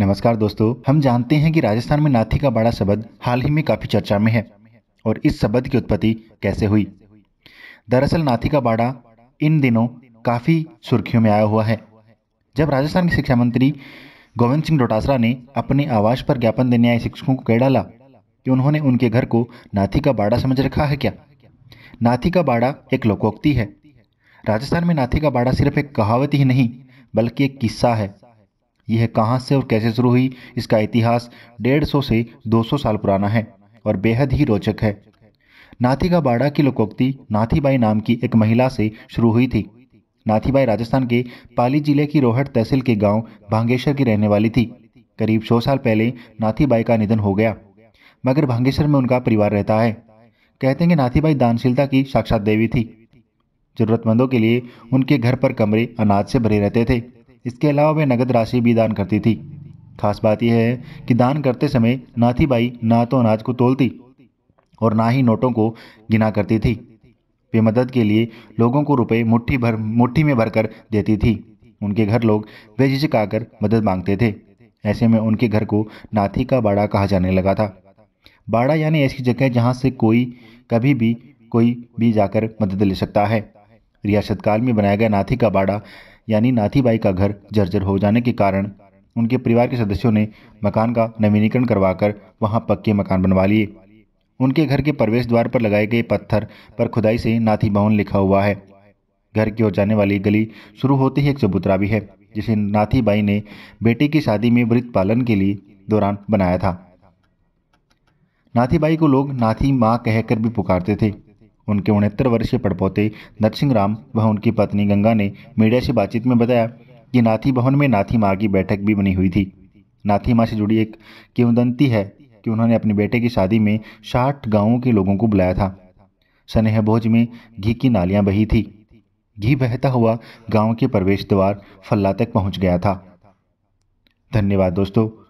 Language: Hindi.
नमस्कार दोस्तों हम जानते हैं कि राजस्थान में नाथी का बड़ा शब्द हाल ही में काफ़ी चर्चा में है और इस शब्द की उत्पत्ति कैसे हुई दरअसल नाथी का बाड़ा इन दिनों काफ़ी सुर्खियों में आया हुआ है जब राजस्थान के शिक्षा मंत्री गोविंद सिंह डोटासरा ने अपने आवास पर ज्ञापन देने आए शिक्षकों को कह डाला कि उन्होंने उनके घर को नाथी का बाड़ा समझ रखा है क्या नाथी का बाड़ा एक लोकोक्ति है राजस्थान में नाथी का बाड़ा सिर्फ एक कहावत ही नहीं बल्कि एक किस्सा है यह कहाँ से और कैसे शुरू हुई इसका इतिहास 150 से 200 साल पुराना है और बेहद ही रोचक है बाड़ा की लोकोक्ति नाथीबाई नाम की एक महिला से शुरू हुई थी नाथीबाई राजस्थान के पाली जिले की रोहट तहसील के गांव भांगेश्वर की रहने वाली थी करीब सौ साल पहले नाथीबाई का निधन हो गया मगर भांगेश्वर में उनका परिवार रहता है कहते हैं कि नाथीबाई दानशीलता की साक्षात देवी थी जरूरतमंदों के लिए उनके घर पर कमरे अनाज से भरे रहते थे इसके अलावा वे नगद राशि भी दान करती थी खास बात यह है कि दान करते समय नाथी बाई ना तो अनाज को तोलती और ना ही नोटों को गिना करती थी वे मदद के लिए लोगों को रुपए मुट्ठी भर मुट्ठी में भरकर देती थी उनके घर लोग बेझिझक आकर मदद मांगते थे ऐसे में उनके घर को नाथी का बाड़ा कहा जाने लगा था बाड़ा यानी ऐसी जगह जहाँ से कोई कभी भी कोई भी जाकर मदद ले सकता है रियासत काल में बनाया गया नाथी का बाड़ा यानी नाथीबाई का घर जर्जर हो जाने के कारण उनके परिवार के सदस्यों ने मकान का नवीनीकरण करवाकर वहां पक्के मकान बनवा लिए उनके घर के प्रवेश द्वार पर लगाए गए पत्थर पर खुदाई से नाथी भवन लिखा हुआ है घर की ओर जाने वाली गली शुरू होते ही एक चबूतरा भी है जिसे नाथीबाई ने बेटी की शादी में वृत्त पालन के लिए दौरान बनाया था नाथीबाई को लोग नाथी माँ कहकर भी पुकारते थे उनके उनहत्तर वर्षीय पड़पोते नरसिंह राम व उनकी पत्नी गंगा ने मीडिया से बातचीत में बताया कि नाथी भवन में नाथी माँ की बैठक भी बनी हुई थी नाथी माँ से जुड़ी एक किंवदंती है कि उन्होंने अपने बेटे की शादी में साठ गांवों के लोगों को बुलाया था सनेह भोज में घी की नालियाँ बही थी घी बहता हुआ गांव के प्रवेश द्वार फल्ला तक पहुँच गया था धन्यवाद दोस्तों